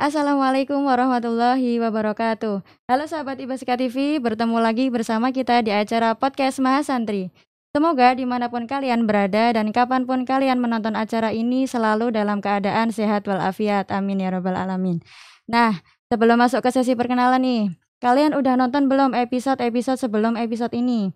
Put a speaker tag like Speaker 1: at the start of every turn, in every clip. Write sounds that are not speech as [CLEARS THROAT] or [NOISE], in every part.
Speaker 1: Assalamualaikum warahmatullahi wabarakatuh. Halo sahabat Ibasika TV, bertemu lagi bersama kita di acara podcast Mahasantri. Semoga dimanapun kalian berada dan kapanpun kalian menonton acara ini selalu dalam keadaan sehat walafiat. Amin ya robbal alamin. Nah, sebelum masuk ke sesi perkenalan nih, kalian udah nonton belum episode-episode sebelum episode ini?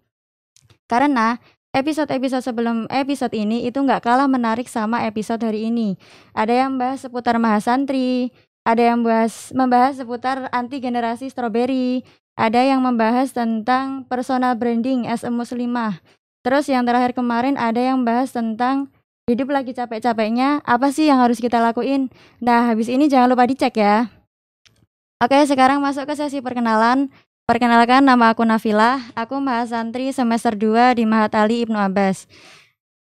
Speaker 1: Karena episode-episode sebelum episode ini itu nggak kalah menarik sama episode hari ini. Ada yang bahas seputar mahasantri, ada yang bahas, membahas seputar anti generasi stroberi, ada yang membahas tentang personal branding as a muslimah. Terus yang terakhir kemarin ada yang membahas tentang hidup lagi capek-capeknya, apa sih yang harus kita lakuin? Nah, habis ini jangan lupa dicek ya. Oke, sekarang masuk ke sesi perkenalan. Perkenalkan nama aku Nafila, aku santri semester 2 di Mahat Ali Ibnu Abbas.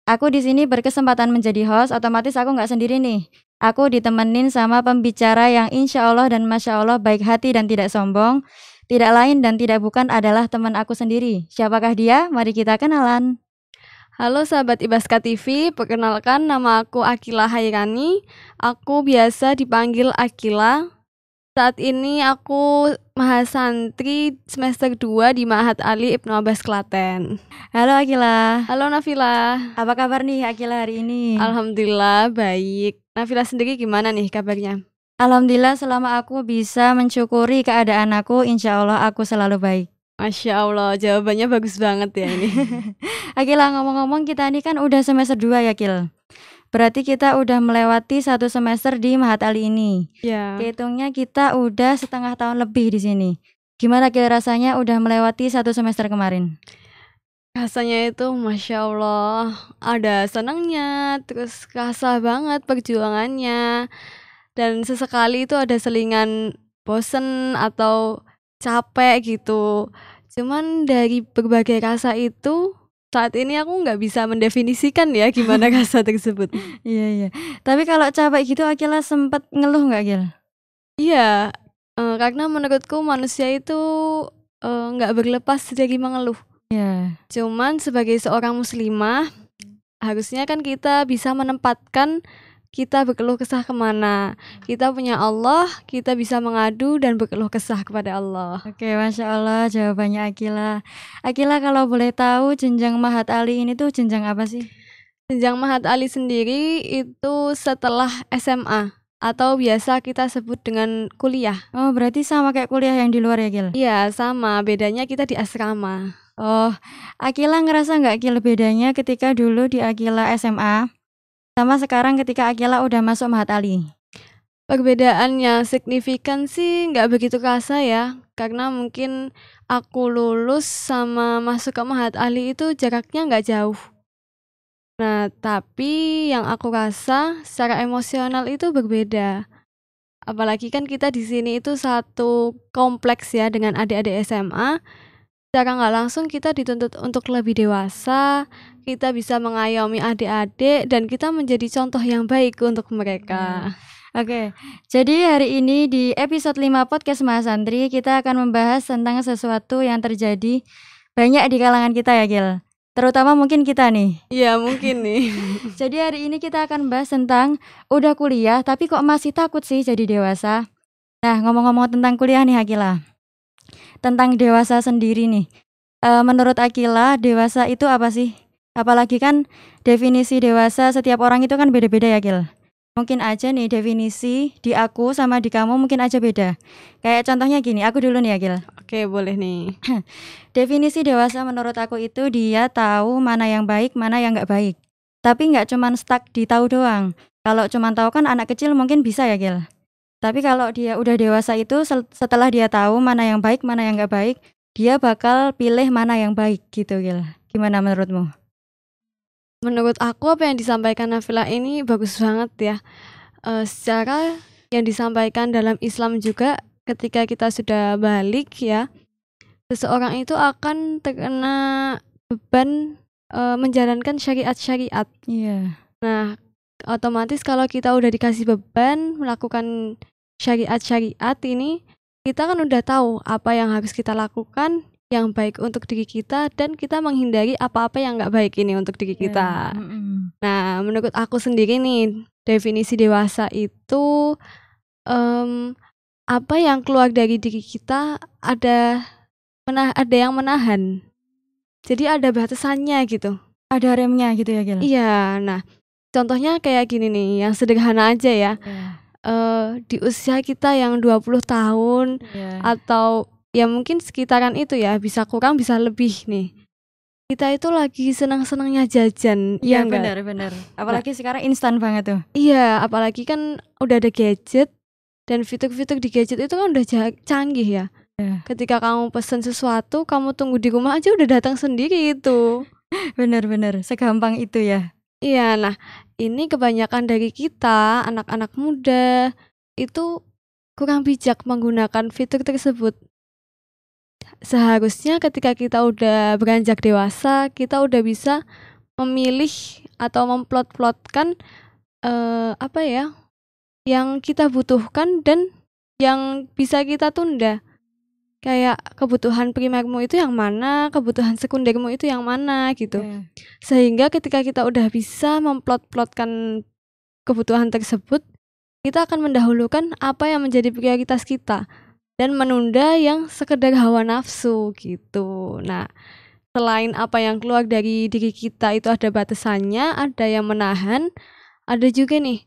Speaker 1: Aku di sini berkesempatan menjadi host, otomatis aku nggak sendiri nih. Aku ditemenin sama pembicara yang insya Allah dan masya Allah baik hati dan tidak sombong. Tidak lain dan tidak bukan adalah teman aku sendiri. Siapakah dia? Mari kita kenalan. Halo sahabat Ibaska TV, perkenalkan nama aku Akila Hairani. Aku biasa
Speaker 2: dipanggil Akila. Saat ini aku mahasantri semester 2 di Mahat Ali Ibnu Abbas Klaten. Halo Akila. Halo Nafila. Apa kabar nih Akila hari ini? Alhamdulillah baik. Nafila sendiri gimana nih kabarnya?
Speaker 1: Alhamdulillah selama aku bisa mensyukuri keadaan aku, insya Allah aku selalu baik.
Speaker 2: Masya Allah, jawabannya bagus banget ya ini.
Speaker 1: Akila [LAUGHS] ngomong-ngomong kita ini kan udah semester 2 ya Kil. Berarti kita udah melewati satu semester di Ali ini. Ya. Hitungnya kita udah setengah tahun lebih di sini. Gimana Kil rasanya udah melewati satu semester kemarin?
Speaker 2: Rasanya itu Masya Allah, ada senangnya, terus kerasa banget perjuangannya. Dan sesekali itu ada selingan bosen atau capek gitu. Cuman dari berbagai rasa itu, saat ini aku nggak bisa mendefinisikan ya gimana [LAUGHS] rasa tersebut. iya, iya. Tapi kalau capek gitu akhirnya sempet
Speaker 1: ngeluh nggak Akila?
Speaker 2: Iya, eh, karena menurutku manusia itu eh, nggak berlepas dari mengeluh Yeah. Cuman sebagai seorang muslimah harusnya kan kita bisa menempatkan kita berkeluh kesah kemana
Speaker 1: kita punya Allah kita bisa mengadu dan berkeluh kesah kepada Allah oke masya Allah jawabannya Akila Akila kalau boleh tahu jenjang Mahat Ali ini tuh jenjang apa sih jenjang Mahat Ali sendiri itu setelah SMA atau
Speaker 2: biasa kita sebut dengan kuliah. Oh,
Speaker 1: berarti sama kayak kuliah yang di luar ya, Gil?
Speaker 2: Iya, sama.
Speaker 1: Bedanya kita di asrama. Oh, Akila ngerasa nggak Akila bedanya ketika dulu di Akila SMA sama sekarang ketika Akila udah masuk Mahat Ali? Perbedaan yang signifikan sih nggak begitu kerasa ya, karena mungkin
Speaker 2: aku lulus sama masuk ke Mahat Ali itu jaraknya nggak jauh. Nah, tapi yang aku rasa secara emosional itu berbeda. Apalagi kan kita di sini itu satu kompleks ya dengan adik-adik SMA, secara nggak langsung kita dituntut untuk lebih dewasa, kita bisa
Speaker 1: mengayomi adik-adik dan kita menjadi contoh yang baik untuk mereka. Hmm. Oke, jadi hari ini di episode 5 podcast Santri kita akan membahas tentang sesuatu yang terjadi banyak di kalangan kita ya Gil Terutama mungkin kita nih
Speaker 2: Iya mungkin nih
Speaker 1: [LAUGHS] Jadi hari ini kita akan bahas tentang Udah kuliah tapi kok masih takut sih jadi dewasa Nah ngomong-ngomong tentang kuliah nih Hakila tentang dewasa sendiri nih. Uh, menurut Akila, dewasa itu apa sih? Apalagi kan definisi dewasa setiap orang itu kan beda-beda ya, Kil. Mungkin aja nih definisi di aku sama di kamu mungkin aja beda. Kayak contohnya gini, aku dulu nih ya, Gil. Oke, boleh nih. [CLEARS THROAT] definisi dewasa menurut aku itu dia tahu mana yang baik, mana yang nggak baik. Tapi nggak cuma stuck di tahu doang. Kalau cuma tahu kan anak kecil mungkin bisa ya, Gil. Tapi kalau dia udah dewasa itu setelah dia tahu mana yang baik, mana yang nggak baik, dia bakal pilih mana yang baik gitu Gila. Gimana menurutmu?
Speaker 2: Menurut aku apa yang disampaikan Nafila ini bagus banget ya. Uh, secara yang disampaikan dalam Islam juga ketika kita sudah balik ya, seseorang itu akan terkena beban uh, menjalankan syariat-syariat. Iya. -syariat. Yeah. Nah, otomatis kalau kita udah dikasih beban melakukan syariat-syariat ini kita kan udah tahu apa yang harus kita lakukan yang baik untuk diri kita dan kita menghindari apa-apa yang nggak baik ini untuk diri iya. kita. Yeah. Nah, menurut aku sendiri nih definisi dewasa itu um, apa yang keluar dari diri kita ada menah ada yang menahan. Jadi ada batasannya gitu. Ada remnya gitu ya, Gil? Iya. Nah, Contohnya kayak gini nih, yang sederhana aja ya. Yeah. Iya. Uh, di usia kita yang 20 tahun yeah. atau ya mungkin sekitaran itu ya, bisa kurang bisa lebih nih. Kita itu lagi senang-senangnya jajan,
Speaker 1: yeah, ya iya, benar benar. Nah, apalagi nah, sekarang instan banget tuh.
Speaker 2: Iya, apalagi kan udah ada gadget dan fitur-fitur di gadget itu kan udah canggih ya. Iya. Ketika kamu pesan sesuatu, kamu tunggu di rumah aja udah datang sendiri itu. [LAUGHS] Bener-bener, segampang itu ya. Iya, nah ini kebanyakan dari kita, anak-anak muda, itu kurang bijak menggunakan fitur tersebut. Seharusnya ketika kita udah beranjak dewasa, kita udah bisa memilih atau memplot-plotkan uh, apa ya, yang kita butuhkan dan yang bisa kita tunda kayak kebutuhan primermu itu yang mana, kebutuhan sekundermu itu yang mana gitu. Yeah. Sehingga ketika kita udah bisa memplot-plotkan kebutuhan tersebut, kita akan mendahulukan apa yang menjadi prioritas kita dan menunda yang sekedar hawa nafsu gitu. Nah, selain apa yang keluar dari diri kita itu ada batasannya, ada yang menahan, ada juga nih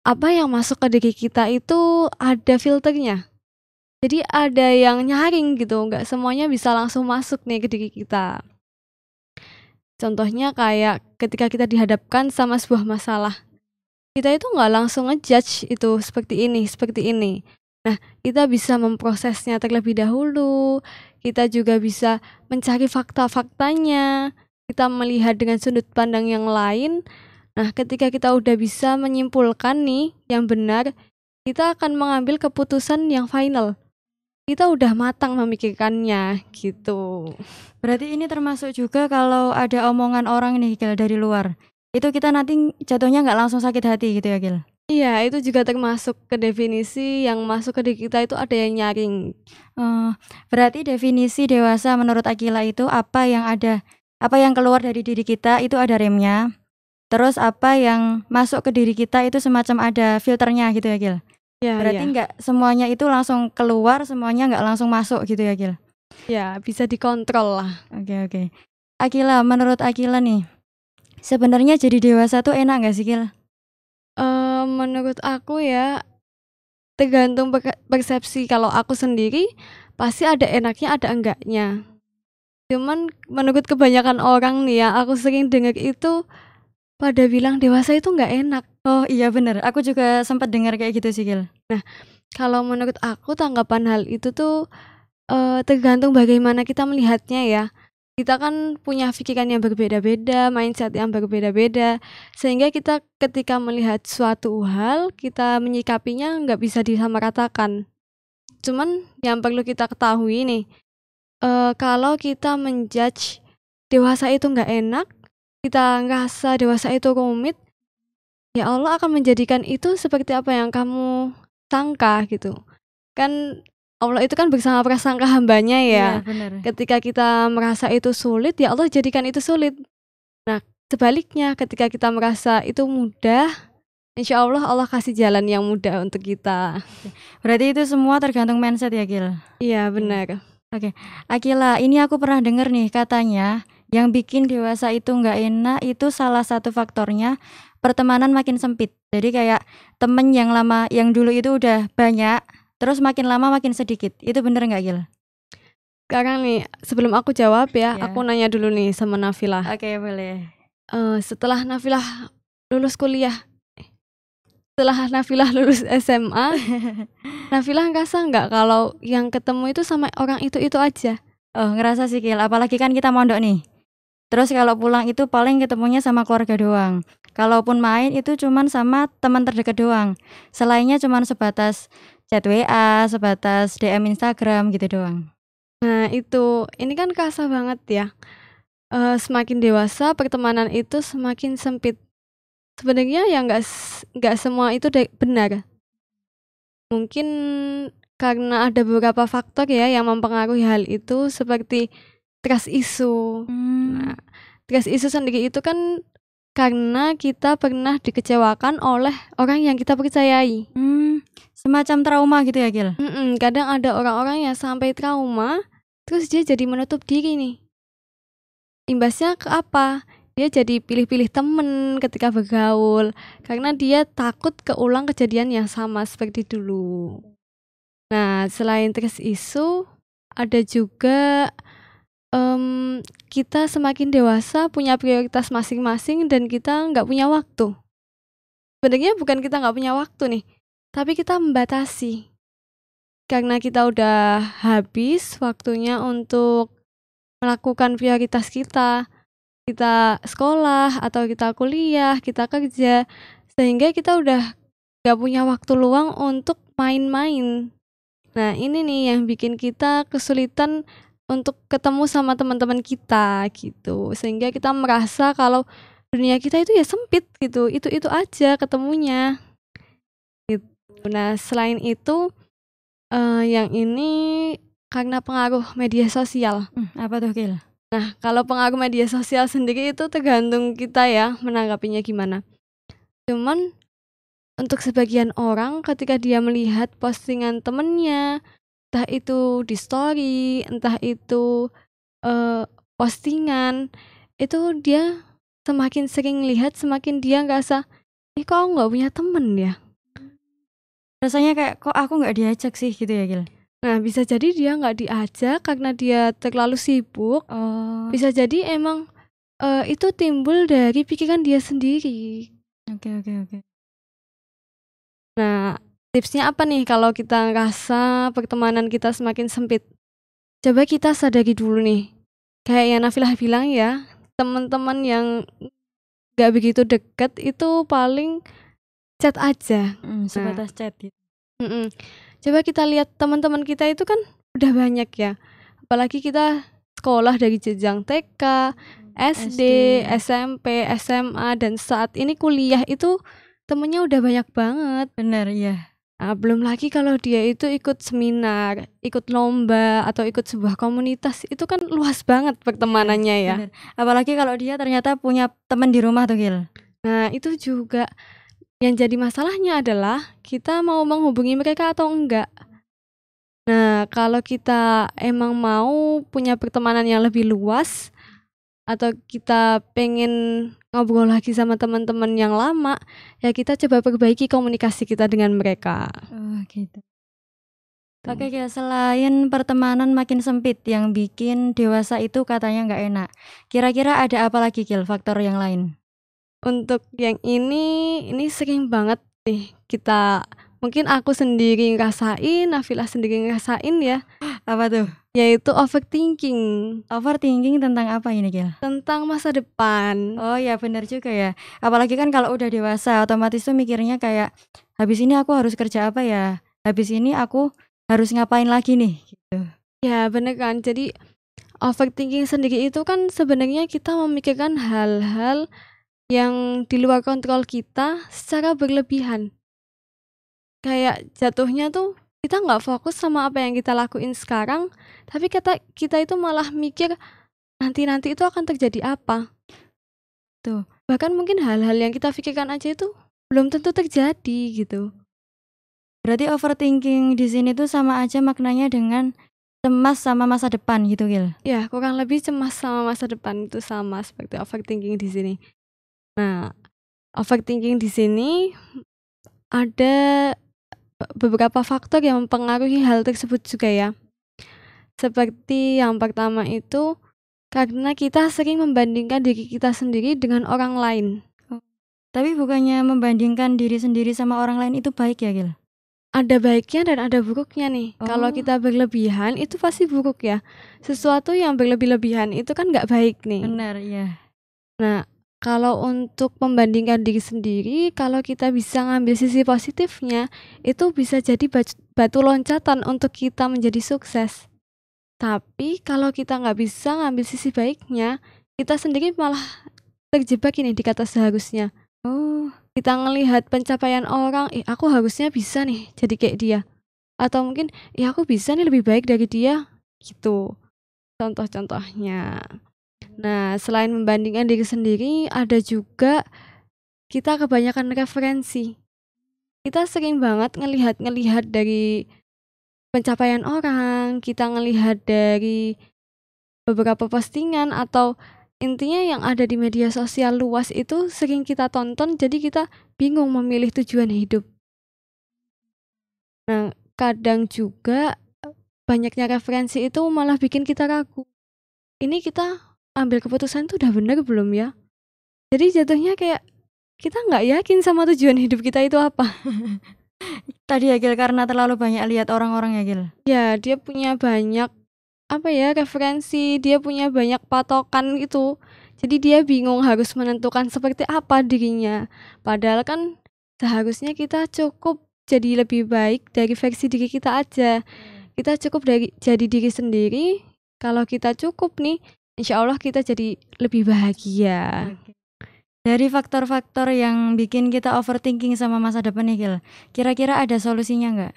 Speaker 2: apa yang masuk ke diri kita itu ada filternya jadi ada yang nyaring gitu nggak semuanya bisa langsung masuk nih ke diri kita contohnya kayak ketika kita dihadapkan sama sebuah masalah kita itu nggak langsung ngejudge itu seperti ini seperti ini Nah, kita bisa memprosesnya terlebih dahulu. Kita juga bisa mencari fakta-faktanya. Kita melihat dengan sudut pandang yang lain. Nah, ketika kita udah bisa menyimpulkan nih yang benar, kita akan mengambil keputusan yang final kita udah matang memikirkannya
Speaker 1: gitu. Berarti ini termasuk juga kalau ada omongan orang nih Gil dari luar. Itu kita nanti jatuhnya nggak langsung sakit hati gitu ya Gil?
Speaker 2: Iya, itu juga termasuk ke
Speaker 1: definisi yang masuk ke diri kita itu ada yang nyaring. Uh, berarti definisi dewasa menurut Akila itu apa yang ada, apa yang keluar dari diri kita itu ada remnya. Terus apa yang masuk ke diri kita itu semacam ada filternya gitu ya Gil?
Speaker 2: Ya, Berarti ya.
Speaker 1: semuanya itu langsung keluar, semuanya nggak langsung masuk gitu ya, Akila?
Speaker 2: Ya, bisa
Speaker 1: dikontrol lah. Oke, okay, oke. Okay. Akila, menurut Akila nih, sebenarnya jadi dewasa tuh enak nggak sih, Kila? Uh,
Speaker 2: eh, menurut aku ya, tergantung persepsi. Kalau aku sendiri, pasti ada enaknya, ada enggaknya. Cuman menurut kebanyakan orang nih ya, aku sering dengar itu pada bilang dewasa itu nggak enak. Oh iya bener, aku juga sempat dengar kayak gitu sih Gil. Nah kalau menurut aku tanggapan hal itu tuh uh, tergantung bagaimana kita melihatnya ya. Kita kan punya pikiran yang berbeda-beda, mindset yang berbeda-beda, sehingga kita ketika melihat suatu hal kita menyikapinya nggak bisa disamaratakan. Cuman yang perlu kita ketahui nih, uh, kalau kita menjudge dewasa itu nggak enak, kita ngerasa dewasa itu rumit, ya Allah akan menjadikan itu seperti apa yang kamu sangka gitu. Kan Allah itu kan bersama prasangka hambanya ya. ya benar. Ketika kita merasa itu sulit, ya Allah jadikan itu sulit. Nah, sebaliknya ketika kita merasa itu mudah, insya Allah Allah kasih jalan yang mudah untuk
Speaker 1: kita. Berarti itu semua tergantung mindset ya, Gil? Iya, benar. Oke, okay. Akila, ini aku pernah dengar nih katanya yang bikin dewasa itu nggak enak itu salah satu faktornya pertemanan makin sempit. Jadi kayak temen yang lama yang dulu itu udah banyak, terus makin lama makin sedikit. Itu bener nggak Gil? Sekarang
Speaker 2: nih, sebelum aku jawab ya, yeah. aku nanya dulu nih sama Nafila. Oke, okay, boleh. Uh, setelah Nafila lulus kuliah, setelah Nafila [LAUGHS] lulus SMA,
Speaker 1: [LAUGHS] Nafila ngerasa nggak kalau yang ketemu itu sama orang itu itu aja? Oh, ngerasa sih Gil. Apalagi kan kita mondok nih. Terus kalau pulang itu paling ketemunya sama keluarga doang. Kalaupun main itu cuman sama teman terdekat doang. Selainnya cuman sebatas chat WA, sebatas DM Instagram gitu doang.
Speaker 2: Nah, itu ini kan kasar banget ya. E, semakin dewasa pertemanan itu semakin sempit. Sebenarnya ya nggak nggak semua itu benar. Mungkin karena ada beberapa faktor ya yang mempengaruhi hal itu seperti trust isu. Nah, hmm. Nah, trust isu sendiri itu kan karena kita pernah dikecewakan oleh orang yang kita percayai. Hmm, semacam trauma gitu ya, Gil? Mm-mm, kadang ada orang-orang yang sampai trauma, terus dia jadi menutup diri nih. Imbasnya ke apa? Dia jadi pilih-pilih temen ketika bergaul, karena dia takut keulang kejadian yang sama seperti dulu. Nah, selain trust isu, ada juga kita semakin dewasa punya prioritas masing-masing dan kita nggak punya waktu. Sebenarnya bukan kita nggak punya waktu nih, tapi kita membatasi. Karena kita udah habis waktunya untuk melakukan prioritas kita, kita sekolah atau kita kuliah, kita kerja, sehingga kita udah nggak punya waktu luang untuk main-main. Nah ini nih yang bikin kita kesulitan untuk ketemu sama teman-teman kita gitu sehingga kita merasa kalau dunia kita itu ya sempit gitu itu itu aja ketemunya gitu nah selain itu uh, yang ini karena pengaruh media sosial hmm, apa tuh Gil? Nah kalau pengaruh media sosial sendiri itu tergantung kita ya menanggapinya gimana cuman untuk sebagian orang ketika dia melihat postingan temennya entah itu di story entah itu uh, postingan itu dia semakin sering lihat semakin dia ngerasa eh kok aku nggak punya temen ya rasanya kayak kok aku nggak diajak sih gitu ya Gil nah bisa jadi dia nggak diajak karena dia terlalu sibuk oh. bisa jadi emang uh, itu timbul dari pikiran dia sendiri oke okay, oke okay, oke okay. nah Tipsnya apa nih kalau kita ngerasa pertemanan kita semakin sempit? Coba kita sadari dulu nih. Kayak yang Nafilah bilang ya, teman-teman yang gak begitu deket itu paling chat aja. Mm, sebatas nah. chat ya. Mm -mm. Coba kita lihat teman-teman kita itu kan udah banyak ya. Apalagi kita sekolah dari jejang TK, SD, SD, SMP, SMA dan saat ini kuliah itu temennya udah banyak banget. Bener ya. Nah, belum lagi kalau dia itu ikut seminar, ikut lomba atau ikut sebuah komunitas itu kan luas banget pertemanannya ya. Apalagi kalau dia ternyata punya teman di rumah tuh Gil. Nah, itu juga yang jadi masalahnya adalah kita mau menghubungi mereka atau enggak. Nah, kalau kita emang mau punya pertemanan yang lebih luas atau kita pengen ngobrol lagi sama teman-teman yang lama, ya kita coba perbaiki komunikasi kita dengan mereka.
Speaker 1: Oh, gitu. Oke okay, ya, selain pertemanan makin sempit yang bikin dewasa itu katanya nggak enak. Kira-kira ada apa lagi kil faktor yang lain? Untuk yang ini, ini sering banget nih kita mungkin aku
Speaker 2: sendiri ngerasain, Nafila sendiri ngerasain ya. Apa tuh? yaitu overthinking.
Speaker 1: Overthinking tentang apa ini, Gil? Tentang masa depan. Oh ya, benar juga ya. Apalagi kan kalau udah dewasa, otomatis tuh mikirnya kayak habis ini aku harus kerja apa ya? Habis ini aku harus ngapain lagi nih gitu.
Speaker 2: Ya, benar kan. Jadi overthinking sendiri itu kan sebenarnya kita memikirkan hal-hal yang di luar kontrol kita secara berlebihan. Kayak jatuhnya tuh kita nggak fokus sama apa yang kita lakuin sekarang, tapi kita kita itu malah mikir nanti-nanti itu akan terjadi apa. Tuh, bahkan mungkin
Speaker 1: hal-hal yang kita pikirkan aja itu belum tentu terjadi gitu. Berarti overthinking di sini tuh sama aja maknanya dengan cemas sama masa depan gitu, Gil.
Speaker 2: Ya, kurang lebih cemas sama masa depan itu sama seperti overthinking di sini. Nah, overthinking di sini ada beberapa faktor yang mempengaruhi hal tersebut juga ya. Seperti yang pertama
Speaker 1: itu karena kita sering membandingkan diri kita sendiri dengan orang lain. Tapi bukannya membandingkan diri sendiri sama orang lain itu baik ya, Gil? Ada baiknya dan ada buruknya nih. Oh. Kalau kita berlebihan itu pasti buruk ya. Sesuatu
Speaker 2: yang berlebih-lebihan itu kan nggak baik nih.
Speaker 1: Benar, ya.
Speaker 2: Nah, kalau untuk membandingkan diri sendiri, kalau kita bisa ngambil sisi positifnya, itu bisa jadi batu loncatan untuk kita menjadi sukses. Tapi kalau kita nggak bisa ngambil sisi baiknya, kita sendiri malah terjebak ini di kata seharusnya. Oh, kita ngelihat pencapaian orang, eh aku harusnya bisa nih jadi kayak dia. Atau mungkin, ya aku bisa nih lebih baik dari dia, gitu. Contoh-contohnya. Nah, selain membandingkan diri sendiri, ada juga kita kebanyakan referensi. Kita sering banget ngelihat-ngelihat dari pencapaian orang, kita ngelihat dari beberapa postingan atau intinya yang ada di media sosial luas itu sering kita tonton jadi kita bingung memilih tujuan hidup. Nah, kadang juga banyaknya referensi itu malah bikin kita ragu. Ini kita ambil keputusan itu udah bener belum ya jadi jatuhnya
Speaker 1: kayak kita nggak yakin sama tujuan hidup kita itu apa [LAUGHS] tadi ya Gil karena terlalu banyak lihat orang-orang ya Gil
Speaker 2: ya dia punya banyak apa ya referensi dia punya banyak patokan gitu jadi dia bingung harus menentukan seperti apa dirinya padahal kan seharusnya kita cukup jadi lebih baik dari versi diri kita aja kita cukup dari jadi diri sendiri kalau kita
Speaker 1: cukup nih insya Allah kita jadi lebih bahagia. Dari faktor-faktor yang bikin kita overthinking sama masa depan nih, Gil, kira-kira ada solusinya nggak?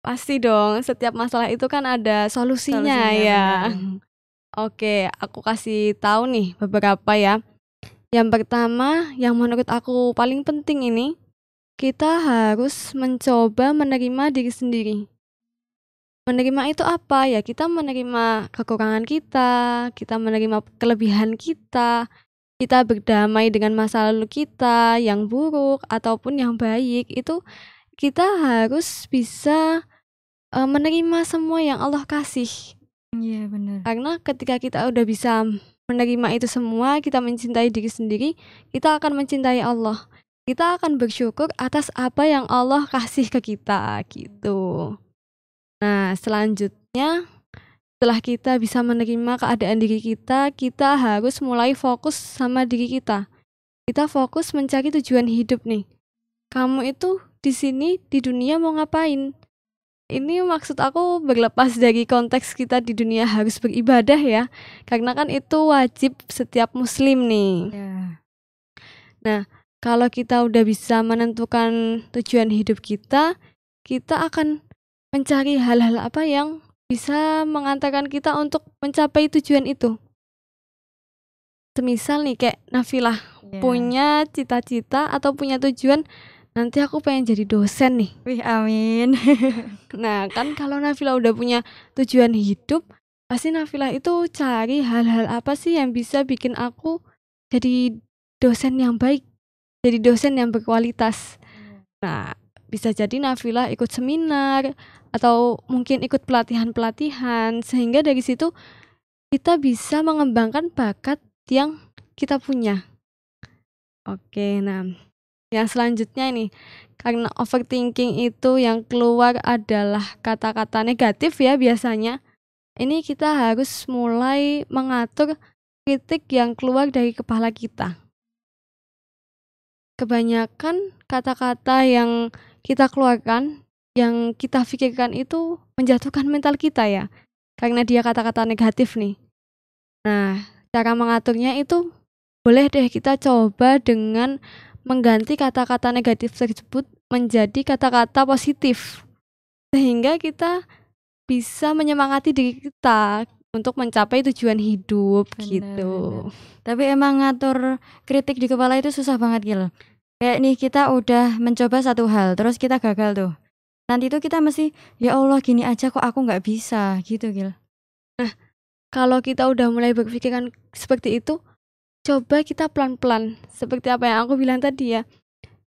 Speaker 2: Pasti dong, setiap masalah itu kan ada solusinya, solusinya ya. Oke, aku kasih tahu nih beberapa ya. Yang pertama, yang menurut aku paling penting ini, kita harus mencoba menerima diri sendiri. Menerima itu apa? Ya kita menerima kekurangan kita, kita menerima kelebihan kita, kita berdamai dengan masa lalu kita yang buruk ataupun yang baik itu kita harus bisa uh, menerima semua yang Allah kasih. Iya benar. Karena ketika kita udah bisa menerima itu semua, kita mencintai diri sendiri, kita akan mencintai Allah. Kita akan bersyukur atas apa yang Allah kasih ke kita gitu. Nah, selanjutnya setelah kita bisa menerima keadaan diri kita, kita harus mulai fokus sama diri kita. Kita fokus mencari tujuan hidup nih. Kamu itu di sini di dunia mau ngapain? Ini maksud aku berlepas dari konteks kita di dunia harus beribadah ya, karena kan itu wajib setiap muslim nih. Yeah. Nah, kalau kita udah bisa menentukan tujuan hidup kita, kita akan mencari hal-hal apa yang bisa mengantarkan kita untuk mencapai tujuan itu. Semisal nih kayak Nafilah yeah. punya cita-cita atau punya tujuan nanti aku pengen jadi dosen nih. Wih, amin. [LAUGHS] nah, kan kalau Nafilah udah punya tujuan hidup, pasti Nafilah itu cari hal-hal apa sih yang bisa bikin aku jadi dosen yang baik, jadi dosen yang berkualitas. Iya. Nah, bisa jadi Nafila ikut seminar atau mungkin ikut pelatihan-pelatihan sehingga dari situ kita bisa mengembangkan bakat yang kita punya. Oke, nah yang selanjutnya ini karena overthinking itu yang keluar adalah kata-kata negatif ya biasanya. Ini kita harus mulai mengatur kritik yang keluar dari kepala kita. Kebanyakan kata-kata yang kita keluarkan, yang kita pikirkan itu menjatuhkan mental kita ya. Karena dia kata-kata negatif nih. Nah, cara mengaturnya itu boleh deh kita coba dengan mengganti kata-kata negatif tersebut menjadi kata-kata positif sehingga kita bisa menyemangati diri kita untuk mencapai tujuan
Speaker 1: hidup bener, gitu. Bener. Tapi emang ngatur kritik di kepala itu susah banget gitu. Kayak nih kita udah mencoba satu hal, terus kita gagal tuh. Nanti tuh kita mesti, ya Allah gini aja kok aku nggak bisa gitu Gil. Nah, kalau kita
Speaker 2: udah mulai berpikiran seperti itu, coba kita pelan-pelan. Seperti apa yang aku bilang tadi ya.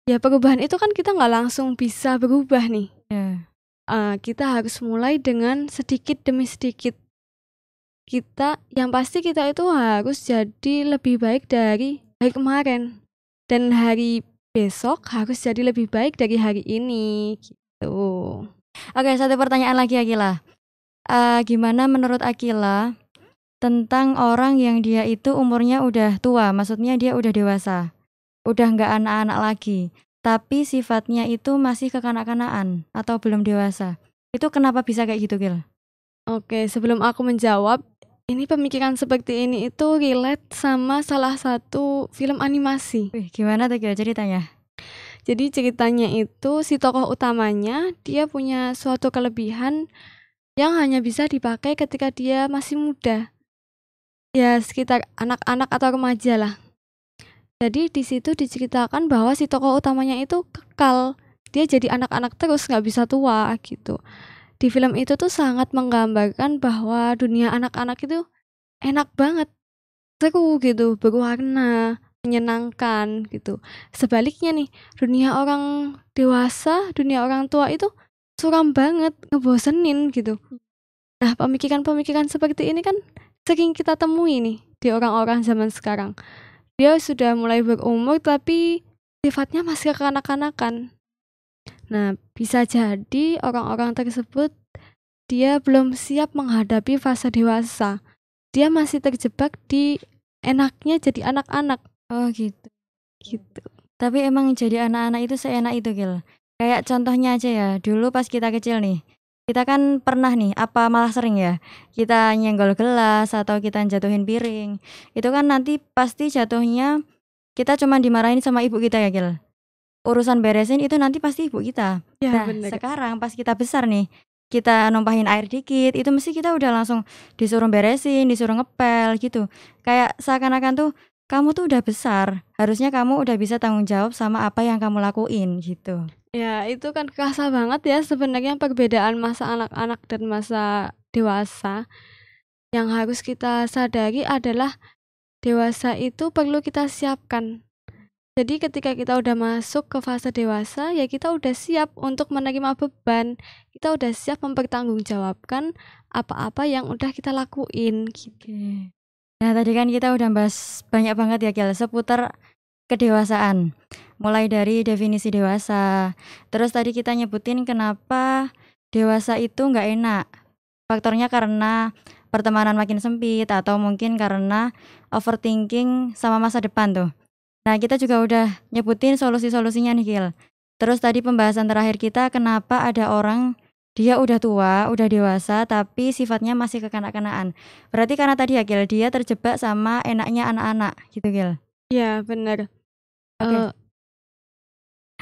Speaker 2: Ya perubahan itu kan kita nggak langsung bisa berubah nih. Yeah. Iya. Uh, kita harus mulai dengan sedikit demi sedikit kita yang pasti kita itu harus jadi lebih baik dari hari kemarin dan
Speaker 1: hari besok harus jadi lebih baik dari hari ini gitu. Oke, satu pertanyaan lagi Akila. Uh, gimana menurut Akila tentang orang yang dia itu umurnya udah tua, maksudnya dia udah dewasa, udah nggak anak-anak lagi, tapi sifatnya itu masih kekanak kanakan atau belum dewasa. Itu kenapa bisa kayak gitu, Gil? Oke, sebelum aku menjawab, ini
Speaker 2: pemikiran seperti ini itu relate sama salah satu film animasi. Wih, gimana tuh Gil ceritanya? Jadi ceritanya itu si tokoh utamanya dia punya suatu kelebihan yang hanya bisa dipakai ketika dia masih muda. Ya, sekitar anak-anak atau remaja lah. Jadi di situ diceritakan bahwa si tokoh utamanya itu kekal. Dia jadi anak-anak terus nggak bisa tua gitu di film itu tuh sangat menggambarkan bahwa dunia anak-anak itu enak banget seru gitu berwarna menyenangkan gitu sebaliknya nih dunia orang dewasa dunia orang tua itu suram banget ngebosenin gitu nah pemikiran-pemikiran seperti ini kan sering kita temui nih di orang-orang zaman sekarang dia sudah mulai berumur tapi sifatnya masih kekanak-kanakan Nah, bisa jadi orang-orang tersebut dia belum siap menghadapi fase dewasa. Dia
Speaker 1: masih terjebak di enaknya jadi anak-anak. Oh gitu. Gitu. Tapi emang jadi anak-anak itu seenak itu, Gil. Kayak contohnya aja ya, dulu pas kita kecil nih, kita kan pernah nih, apa malah sering ya, kita nyenggol gelas atau kita jatuhin piring. Itu kan nanti pasti jatuhnya kita cuma dimarahin sama ibu kita ya, Gil urusan beresin itu nanti pasti ibu kita. Ya, nah, bener. sekarang pas kita besar nih, kita numpahin air dikit, itu mesti kita udah langsung disuruh beresin, disuruh ngepel gitu. Kayak seakan-akan tuh kamu tuh udah besar, harusnya kamu udah bisa tanggung jawab sama apa yang kamu lakuin gitu.
Speaker 2: Ya, itu kan kerasa banget ya sebenarnya perbedaan masa anak-anak dan masa dewasa. Yang harus kita sadari adalah dewasa itu perlu kita siapkan jadi ketika kita udah masuk ke fase dewasa, ya kita udah siap untuk menerima beban.
Speaker 1: Kita udah siap mempertanggungjawabkan apa-apa yang udah kita lakuin gitu. Nah, tadi kan kita udah bahas banyak banget ya Kiel seputar kedewasaan. Mulai dari definisi dewasa. Terus tadi kita nyebutin kenapa dewasa itu nggak enak. Faktornya karena pertemanan makin sempit atau mungkin karena overthinking sama masa depan tuh. Nah, kita juga udah nyebutin solusi-solusinya nih, Gil. Terus tadi pembahasan terakhir kita kenapa ada orang dia udah tua, udah dewasa, tapi sifatnya masih kekanak-kanaan. Berarti karena tadi ya, Gil, dia terjebak sama enaknya anak-anak gitu, Gil.
Speaker 2: Iya, benar. Oke. Okay. Uh, eh,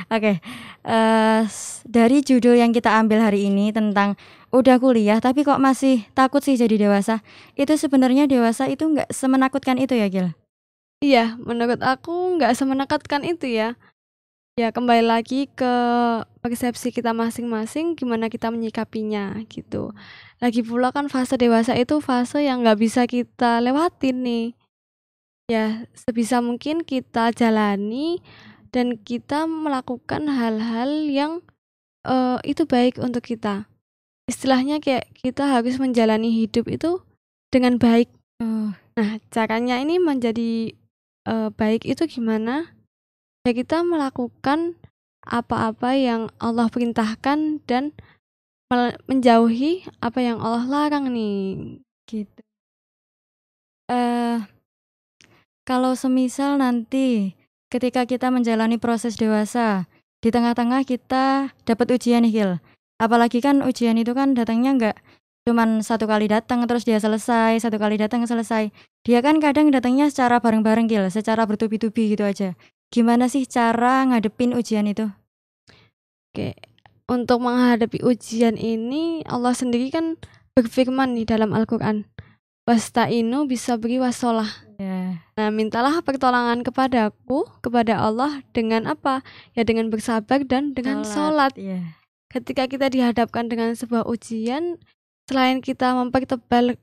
Speaker 1: Oke, okay. uh, eh, dari judul yang kita ambil hari ini tentang udah kuliah tapi kok masih takut sih jadi dewasa, itu sebenarnya dewasa itu nggak semenakutkan itu ya Gil? Iya, menurut
Speaker 2: aku nggak semenekatkan itu ya ya kembali lagi ke persepsi kita masing-masing gimana kita menyikapinya gitu lagi pula kan fase dewasa itu fase yang nggak bisa kita lewatin nih ya sebisa mungkin kita jalani dan kita melakukan hal-hal yang uh, itu baik untuk kita istilahnya kayak kita harus menjalani hidup itu dengan baik uh, nah caranya ini menjadi uh, baik itu gimana? Ya kita melakukan apa-apa yang Allah perintahkan dan menjauhi apa yang Allah larang nih gitu.
Speaker 1: Uh, kalau semisal nanti ketika kita menjalani proses dewasa, di tengah-tengah kita dapat ujian nih, Gil. Apalagi kan ujian itu kan datangnya enggak cuman satu kali datang terus dia selesai satu kali datang selesai dia kan kadang datangnya secara bareng-bareng gil gitu secara bertubi-tubi gitu aja gimana sih cara ngadepin ujian itu oke untuk menghadapi ujian
Speaker 2: ini Allah sendiri kan berfirman nih dalam Al-Quran inu bisa beri wasolah yeah. Nah mintalah pertolongan kepadaku Kepada Allah dengan apa? Ya dengan bersabar dan dengan sholat, sholat. Yeah. Ketika kita dihadapkan dengan sebuah ujian selain kita mempertebal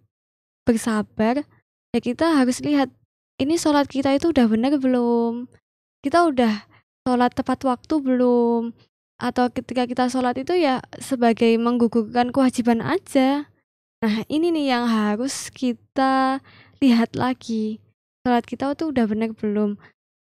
Speaker 2: bersabar, ya kita harus lihat ini sholat kita itu udah benar belum? Kita udah sholat tepat waktu belum? Atau ketika kita sholat itu ya sebagai menggugurkan kewajiban aja. Nah ini nih yang harus kita lihat lagi. Sholat kita itu udah benar belum?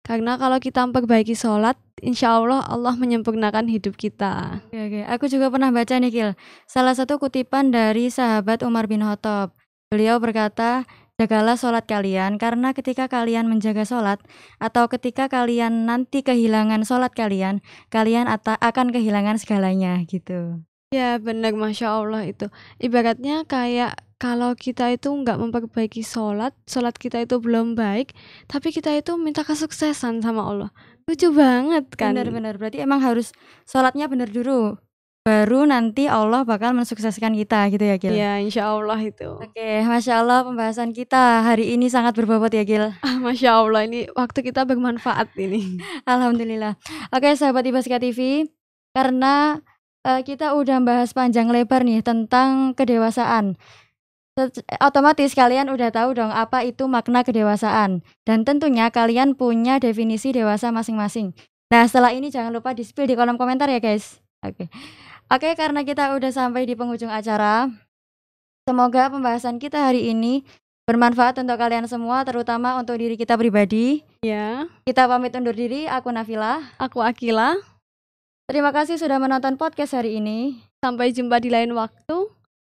Speaker 2: Karena kalau kita memperbaiki
Speaker 1: sholat, insya Allah Allah menyempurnakan hidup kita. Oke, oke. Aku juga pernah baca nih kil. salah satu kutipan dari sahabat Umar bin Khattab. Beliau berkata, jagalah sholat kalian karena ketika kalian menjaga sholat atau ketika kalian nanti kehilangan sholat kalian, kalian akan kehilangan segalanya gitu.
Speaker 2: Ya benar Masya Allah itu Ibaratnya kayak kalau kita itu nggak memperbaiki sholat Sholat kita itu belum baik Tapi kita itu minta kesuksesan sama Allah lucu
Speaker 1: banget kan benar-benar berarti emang harus sholatnya benar dulu baru nanti Allah bakal mensukseskan kita gitu ya Gil Iya insya Allah itu oke Masya Allah pembahasan kita hari ini sangat berbobot ya Gil ah, Masya Allah ini waktu kita bermanfaat ini [LAUGHS] Alhamdulillah oke sahabat Ibasika TV karena uh, kita udah bahas panjang lebar nih tentang kedewasaan Otomatis kalian udah tahu dong apa itu makna kedewasaan dan tentunya kalian punya definisi dewasa masing-masing. Nah, setelah ini jangan lupa di-spill di kolom komentar ya, guys. Oke. Okay. Oke, okay, karena kita udah sampai di penghujung acara. Semoga pembahasan kita hari ini bermanfaat untuk kalian semua, terutama untuk diri kita pribadi. Ya. Kita pamit undur diri, aku Nafila, aku Akila. Terima kasih sudah menonton podcast hari ini. Sampai jumpa di lain waktu.